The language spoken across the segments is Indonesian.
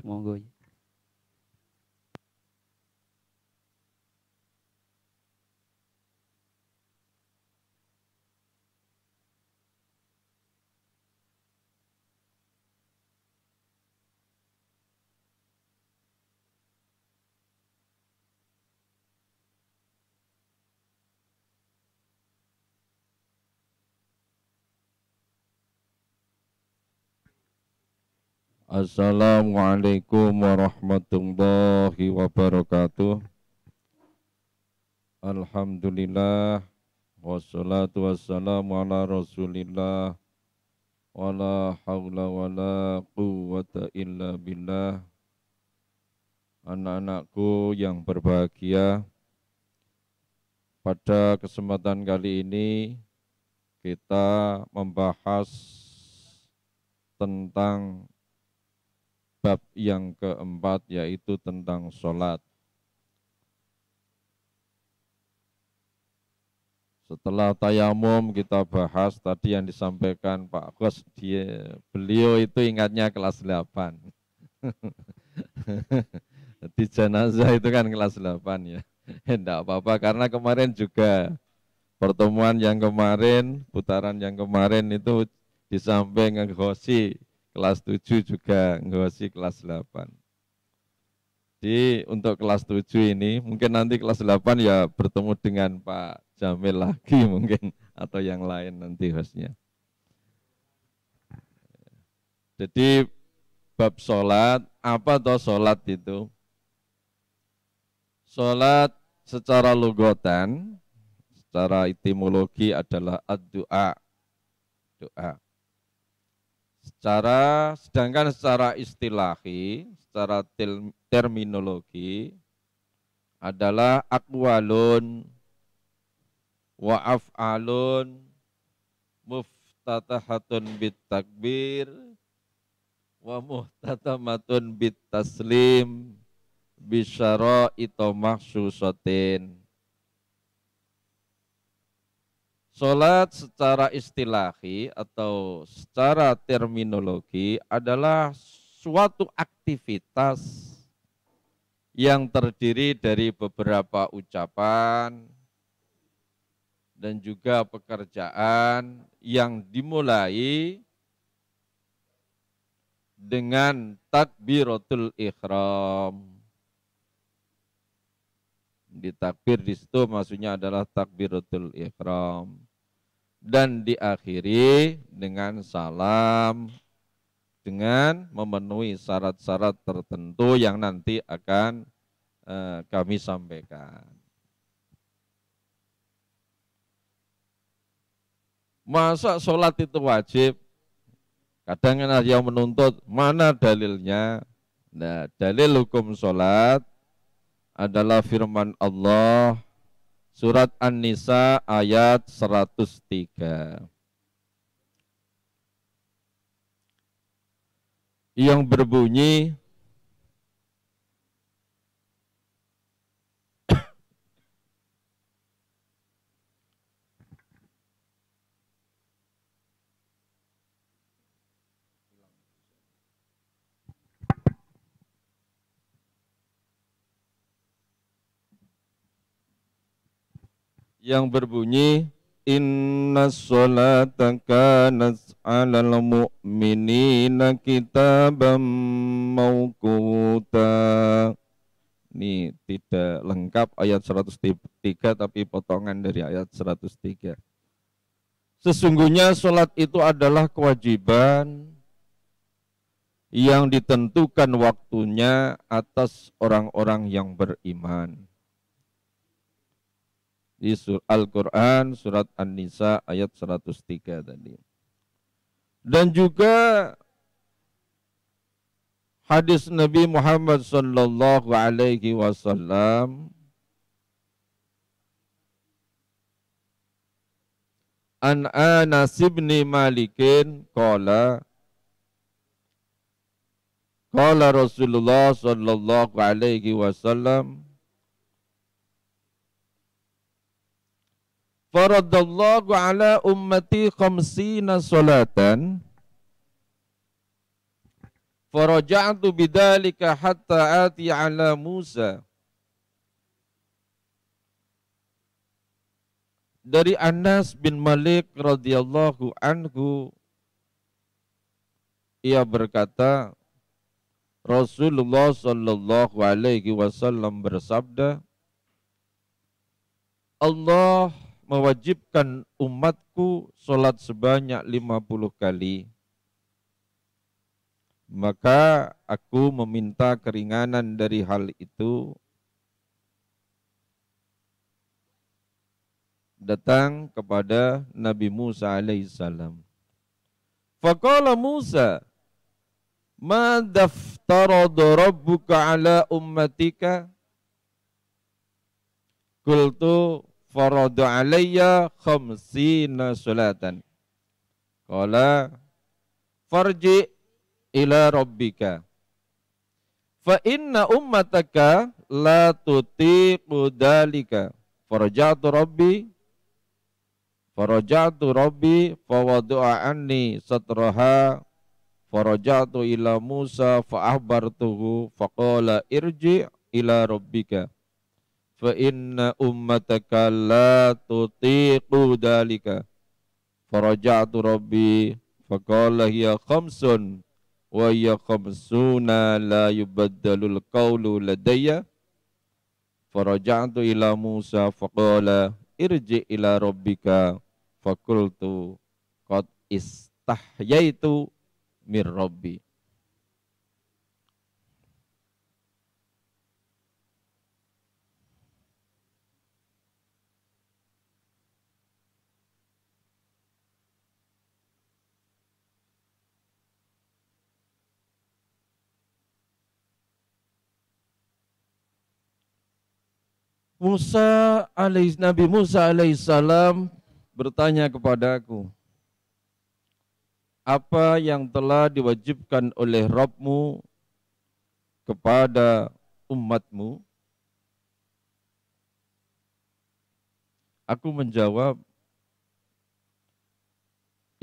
Semoga. Assalamualaikum warahmatullahi wabarakatuh Alhamdulillah Wassalatu wassalamu ala rasulillah la hawla la quwata illa billah Anak-anakku yang berbahagia Pada kesempatan kali ini Kita membahas tentang bab yang keempat yaitu tentang sholat. Setelah tayamum kita bahas tadi yang disampaikan Pak Kos, dia, beliau itu ingatnya kelas 8. Di jenazah itu kan kelas 8 ya. Tidak eh, apa-apa karena kemarin juga pertemuan yang kemarin, putaran yang kemarin itu disampaikan ke ngegosi kelas 7 juga ngawasi kelas 8. Jadi untuk kelas 7 ini mungkin nanti kelas 8 ya bertemu dengan Pak Jamil lagi mungkin atau yang lain nanti hostnya. Jadi bab sholat, apa toh sholat itu? Sholat secara logotan, secara etimologi adalah ad-doa. Doa. Secara sedangkan secara istilahi, secara terminologi adalah akwalun wa af'alun muftatahatun bit takbir wa muhtatamatun bit taslim bisyara itu maksusatin Sholat secara istilahi atau secara terminologi adalah suatu aktivitas yang terdiri dari beberapa ucapan dan juga pekerjaan yang dimulai dengan takbiratul ihram. Di takbir di situ maksudnya adalah takbiratul ihram dan diakhiri dengan salam dengan memenuhi syarat-syarat tertentu yang nanti akan eh, kami sampaikan. Masa sholat itu wajib? Kadang kan ada yang menuntut, mana dalilnya? Nah, dalil hukum sholat adalah firman Allah Surat An-Nisa ayat 103. Yang berbunyi yang berbunyi Inna sholata kanat alal mu'minina kitabam mawkuta Ini tidak lengkap ayat 103 tapi potongan dari ayat 103 Sesungguhnya sholat itu adalah kewajiban yang ditentukan waktunya atas orang-orang yang beriman di sur Al-Quran surat An-Nisa ayat 103 tadi. Dan juga hadis Nabi Muhammad sallallahu alaihi wasallam An Anas bin Malikin qala Qala Rasulullah sallallahu alaihi wasallam faradallahu ala ummati khamsina salatan faraja'tu bidalika hatta ati ala Musa dari Anas bin Malik radhiyallahu anhu ia berkata Rasulullah sallallahu alaihi wasallam bersabda Allah mewajibkan umatku sholat sebanyak 50 kali, maka aku meminta keringanan dari hal itu. Datang kepada Nabi Musa alaihissalam. Fakala Musa, Ma daftarada rabbuka ala ummatika? Kultu faradu alayya khamsina salatan. Qala farji ila rabbika. Fa inna ummataka la tutiqu dalika. Farajatu rabbi Farajatu rabbi fawadu'a anni satraha Farajatu ila Musa fa'ahbartuhu faqala irji ila rabbika fa inna ummataka la tutiqu dalika faraja'tu rabbi faqala hiya khamsun wa hiya khamsuna la yubaddalu yubaddalul qawlu ladayya faraja'tu ila Musa fa faqala irji ila rabbika faqultu qad istahyaitu mir rabbi Musa alaih, Nabi Musa alaihissalam bertanya kepadaku, apa yang telah diwajibkan oleh Robmu kepada umatmu? Aku menjawab,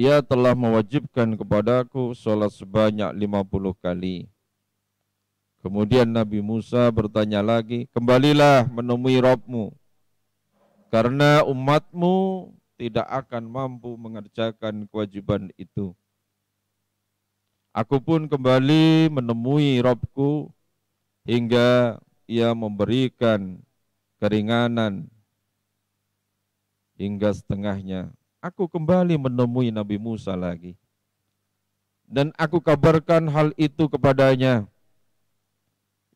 ia telah mewajibkan kepadaku sholat sebanyak 50 kali. Kemudian Nabi Musa bertanya lagi, kembalilah menemui Robmu, karena umatmu tidak akan mampu mengerjakan kewajiban itu. Aku pun kembali menemui Robku hingga ia memberikan keringanan hingga setengahnya. Aku kembali menemui Nabi Musa lagi. Dan aku kabarkan hal itu kepadanya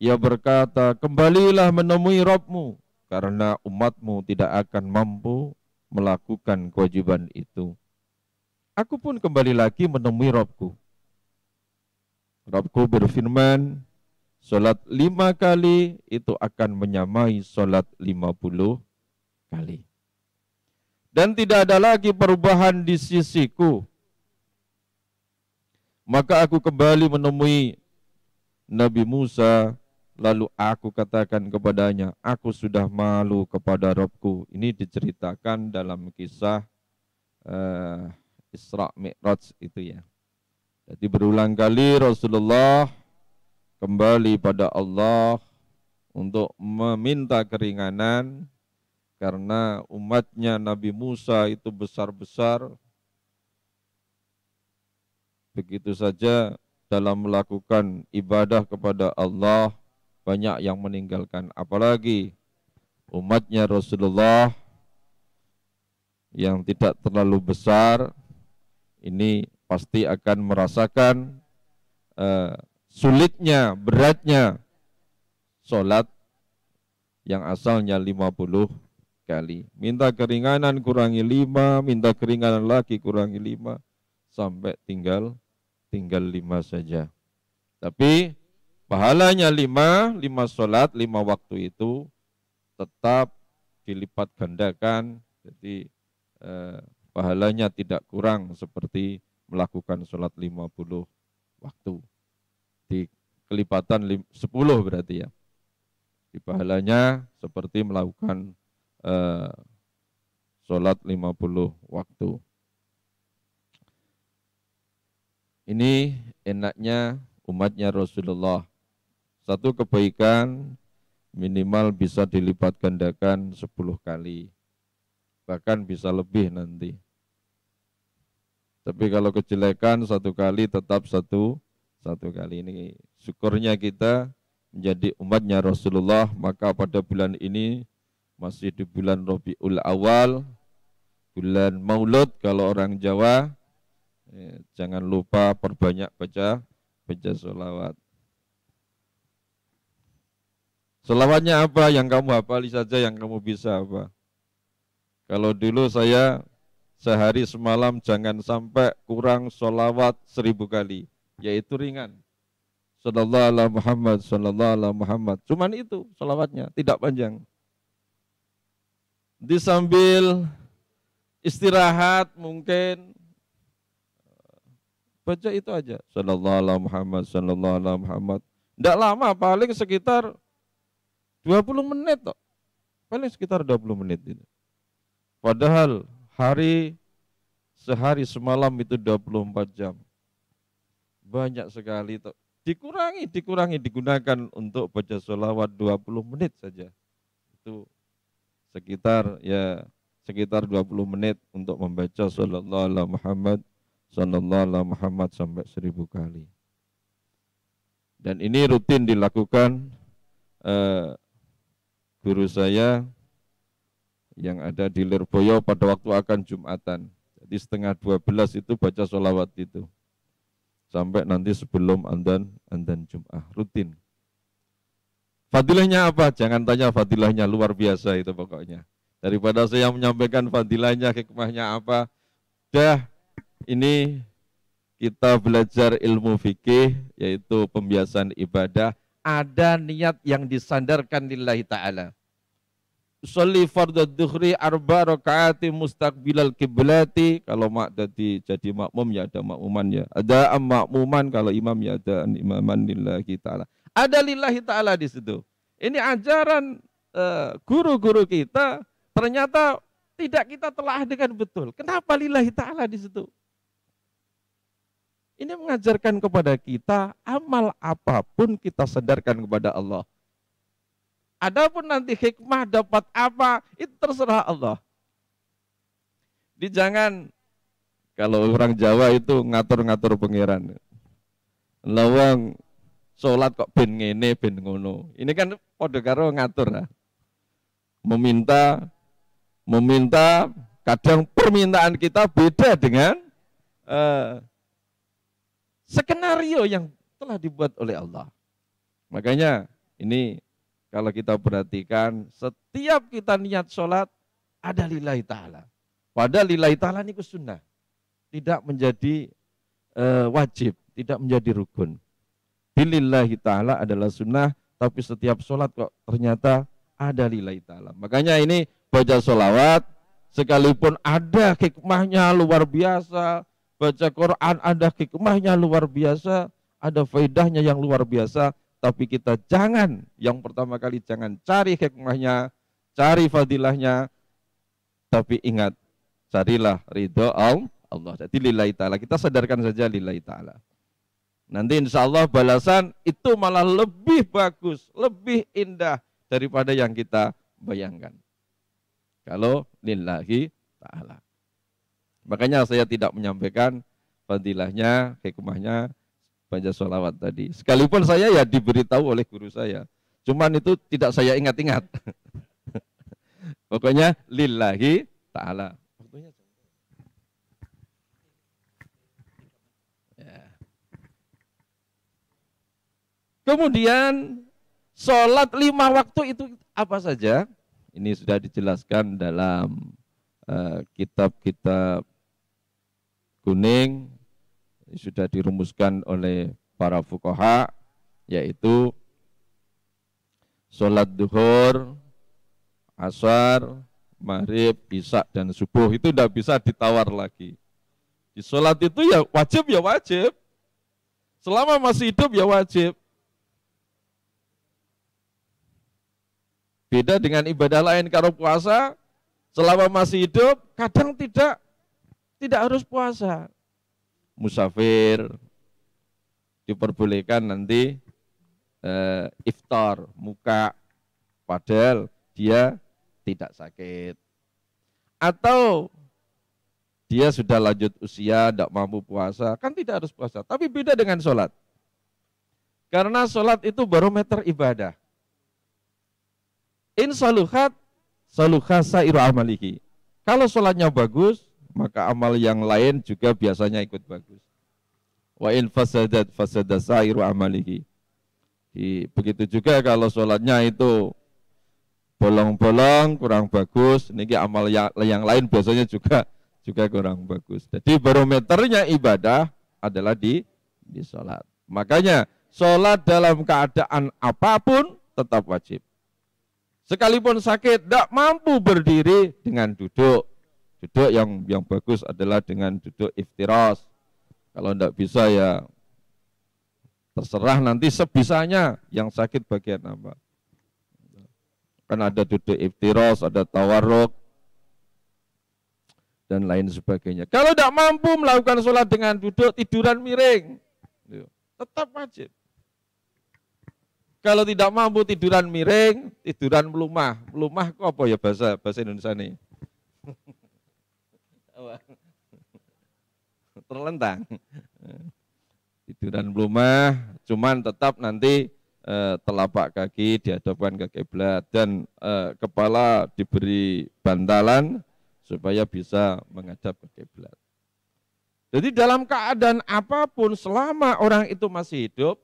ia berkata, kembalilah menemui Robmu, karena umatmu tidak akan mampu melakukan kewajiban itu. Aku pun kembali lagi menemui Robku. Robku berfirman, Sholat lima kali itu akan menyamai sholat lima puluh kali. Dan tidak ada lagi perubahan di sisiku. Maka aku kembali menemui Nabi Musa Lalu aku katakan kepadanya, aku sudah malu kepada Robku. Ini diceritakan dalam kisah uh, Isra Mi'raj itu ya. Jadi berulang kali Rasulullah kembali pada Allah untuk meminta keringanan karena umatnya Nabi Musa itu besar-besar begitu saja dalam melakukan ibadah kepada Allah banyak yang meninggalkan apalagi umatnya Rasulullah yang tidak terlalu besar ini pasti akan merasakan uh, sulitnya, beratnya sholat yang asalnya 50 kali. Minta keringanan kurangi lima, minta keringanan lagi kurangi lima, sampai tinggal tinggal lima saja. Tapi Pahalanya lima, lima sholat, lima waktu itu tetap dilipat gandakan. Jadi eh, pahalanya tidak kurang seperti melakukan sholat lima puluh waktu. Di kelipatan sepuluh berarti ya. Di pahalanya seperti melakukan eh, sholat puluh waktu. Ini enaknya umatnya Rasulullah satu kebaikan minimal bisa dilipat gandakan 10 kali, bahkan bisa lebih nanti. Tapi kalau kejelekan satu kali tetap satu satu kali ini syukurnya kita menjadi umatnya Rasulullah maka pada bulan ini masih di bulan Rabiul Awal bulan Maulud kalau orang Jawa eh, jangan lupa perbanyak baca baca solawat Selawatnya apa yang kamu hafali saja yang kamu bisa apa. Kalau dulu saya sehari semalam jangan sampai kurang solawat seribu kali. Yaitu ringan. Sallallahu ala Muhammad, sallallahu ala Muhammad. Cuman itu solawatnya, tidak panjang. Disambil istirahat mungkin baca itu aja. Sallallahu ala Muhammad, sallallahu ala Muhammad. Tidak lama, paling sekitar 20 menit toh. Paling sekitar 20 menit itu. Padahal hari sehari semalam itu 24 jam. Banyak sekali toh. Dikurangi, dikurangi, digunakan untuk baca sholawat 20 menit saja. Itu sekitar ya sekitar 20 menit untuk membaca sallallahu alaihi Muhammad sallallahu alaihi Muhammad sampai seribu kali. Dan ini rutin dilakukan eh, guru saya yang ada di Lirboyo pada waktu akan Jumatan. Jadi setengah dua belas itu baca sholawat itu. Sampai nanti sebelum andan, andan Jum'ah, rutin. Fadilahnya apa? Jangan tanya fadilahnya, luar biasa itu pokoknya. Daripada saya menyampaikan fadilahnya, hikmahnya apa, dah ini kita belajar ilmu fikih yaitu pembiasan ibadah ada niat yang disandarkan lillahi ta'ala. Sholli fardu dhuhri arba rakaati mustaqbilal kiblati kalau mak jadi jadi makmum ya ada makmuman ya. ada makmuman kalau imam ya ada imaman lillahi taala ada lillahi taala di situ ini ajaran eh, guru-guru uh, kita ternyata tidak kita telah dengan betul kenapa lillahi taala di situ ini mengajarkan kepada kita amal apapun kita sedarkan kepada Allah. Adapun nanti hikmah dapat apa, itu terserah Allah. Jadi jangan kalau orang Jawa itu ngatur-ngatur pengiran, Lawang sholat kok ben ngene ben ngono. Ini kan padha karo ngatur lah. Meminta meminta kadang permintaan kita beda dengan uh, Skenario yang telah dibuat oleh Allah. Makanya ini kalau kita perhatikan setiap kita niat sholat ada lillahi ta'ala. Padahal lillahi ta'ala ini sunnah. Tidak menjadi e, wajib, tidak menjadi rukun. Bilillahi ta'ala adalah sunnah, tapi setiap sholat kok ternyata ada lillahi ta'ala. Makanya ini baca sholawat, sekalipun ada hikmahnya luar biasa, baca Quran ada hikmahnya luar biasa, ada faedahnya yang luar biasa, tapi kita jangan, yang pertama kali jangan cari hikmahnya, cari fadilahnya, tapi ingat, carilah ridho Allah. Jadi lillahi ta'ala, kita sadarkan saja lillahi ta'ala. Nanti insya Allah balasan itu malah lebih bagus, lebih indah daripada yang kita bayangkan. Kalau lillahi ta'ala. Makanya saya tidak menyampaikan fadilahnya, hikmahnya baca sholawat tadi. Sekalipun saya ya diberitahu oleh guru saya. Cuman itu tidak saya ingat-ingat. Pokoknya lillahi ta'ala. Ya. Kemudian sholat lima waktu itu apa saja? Ini sudah dijelaskan dalam Eh, kitab-kitab kuning sudah dirumuskan oleh para fukoha yaitu sholat duhur, asar, maghrib, isak dan subuh itu tidak bisa ditawar lagi. Di sholat itu ya wajib ya wajib. Selama masih hidup ya wajib. Beda dengan ibadah lain kalau puasa Selama masih hidup, kadang tidak tidak harus puasa. Musafir diperbolehkan nanti eh, iftar muka padahal dia tidak sakit. Atau dia sudah lanjut usia, tidak mampu puasa, kan tidak harus puasa. Tapi beda dengan sholat. Karena sholat itu barometer ibadah. Insaluhat salukhasa iru amaliki. Kalau sholatnya bagus, maka amal yang lain juga biasanya ikut bagus. Wa in fasadat fasada sairu amalihi. Begitu juga kalau sholatnya itu bolong-bolong, kurang bagus, niki amal yang, yang lain biasanya juga juga kurang bagus. Jadi barometernya ibadah adalah di di sholat. Makanya sholat dalam keadaan apapun tetap wajib. Sekalipun sakit, tidak mampu berdiri dengan duduk. Duduk yang yang bagus adalah dengan duduk iftiras. Kalau tidak bisa ya terserah nanti sebisanya yang sakit bagian apa. Kan ada duduk iftiras, ada tawarruk, dan lain sebagainya. Kalau tidak mampu melakukan sholat dengan duduk, tiduran miring. Iya, tetap wajib. Kalau tidak mampu tiduran miring, tiduran melumah. Melumah kok apa ya bahasa bahasa Indonesia ini? Terlentang. Tiduran melumah, cuman tetap nanti eh, telapak kaki dihadapkan ke kiblat dan eh, kepala diberi bantalan supaya bisa menghadap ke kiblat. Jadi dalam keadaan apapun selama orang itu masih hidup,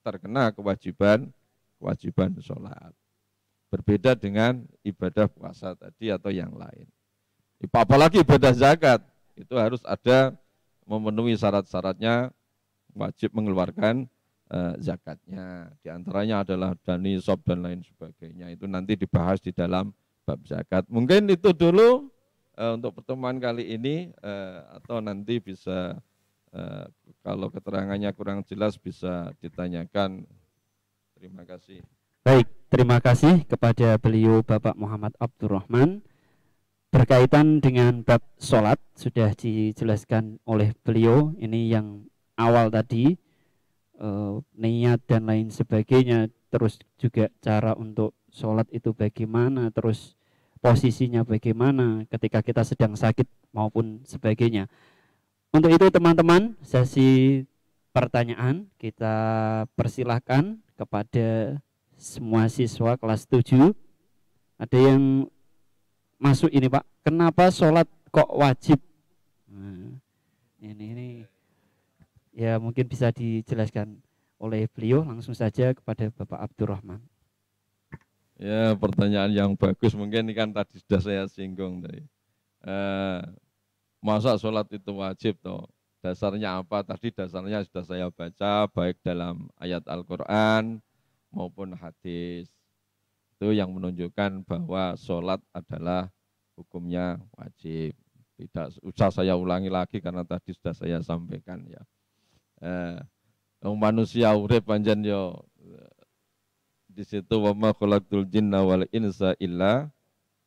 terkena kewajiban kewajiban sholat. Berbeda dengan ibadah puasa tadi atau yang lain. Apalagi ibadah zakat, itu harus ada memenuhi syarat-syaratnya wajib mengeluarkan e, zakatnya. Di antaranya adalah dani, sob, dan lain sebagainya. Itu nanti dibahas di dalam bab zakat. Mungkin itu dulu e, untuk pertemuan kali ini e, atau nanti bisa Eh, kalau keterangannya kurang jelas bisa ditanyakan. Terima kasih. Baik, terima kasih kepada beliau Bapak Muhammad Abdurrahman. Berkaitan dengan bab sholat sudah dijelaskan oleh beliau ini yang awal tadi eh, niat dan lain sebagainya terus juga cara untuk sholat itu bagaimana terus posisinya bagaimana ketika kita sedang sakit maupun sebagainya. Untuk itu teman-teman, sesi pertanyaan kita persilahkan kepada semua siswa kelas 7. Ada yang masuk ini Pak, kenapa sholat kok wajib? Nah, ini, ini ya mungkin bisa dijelaskan oleh beliau langsung saja kepada Bapak Abdurrahman. Ya pertanyaan yang bagus mungkin ini kan tadi sudah saya singgung dari. Uh, eh, Masa sholat itu wajib toh? Dasarnya apa? Tadi dasarnya sudah saya baca baik dalam ayat Al-Quran maupun hadis. Itu yang menunjukkan bahwa sholat adalah hukumnya wajib. Tidak usah saya ulangi lagi karena tadi sudah saya sampaikan ya. Eh, manusia urip panjang yo eh, di situ wa ma khalaqtul jinna wal insa illa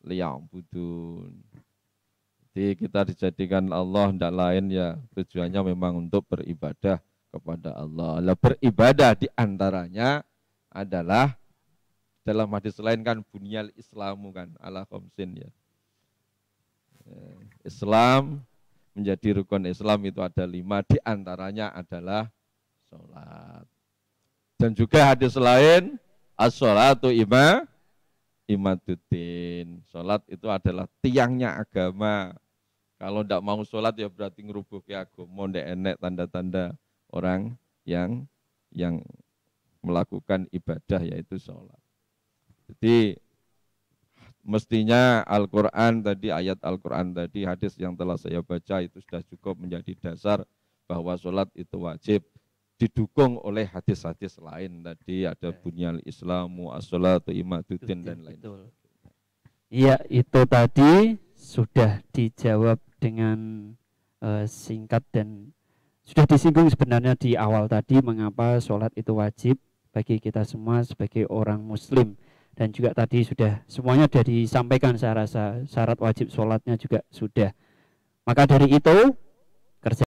liya'budun. Jadi kita dijadikan Allah tidak lain ya tujuannya memang untuk beribadah kepada Allah. Lah beribadah diantaranya adalah dalam hadis lain kan bunyal Islamu kan ala khomsin ya. Eh, Islam menjadi rukun Islam itu ada lima diantaranya adalah sholat. Dan juga hadis lain as-sholatu imam imaduddin. Sholat itu adalah tiangnya agama. Kalau tidak mau sholat ya berarti ngerubuh ke agama, ndak enek tanda-tanda orang yang yang melakukan ibadah yaitu sholat. Jadi mestinya Al-Quran tadi, ayat Al-Quran tadi, hadis yang telah saya baca itu sudah cukup menjadi dasar bahwa sholat itu wajib didukung oleh hadis-hadis lain tadi ada iya. bunyal islamu as-salatu imaduddin dan lain Iya itu tadi sudah dijawab dengan uh, singkat dan sudah disinggung sebenarnya di awal tadi mengapa sholat itu wajib bagi kita semua sebagai orang muslim dan juga tadi sudah semuanya sudah disampaikan saya rasa syarat wajib sholatnya juga sudah maka dari itu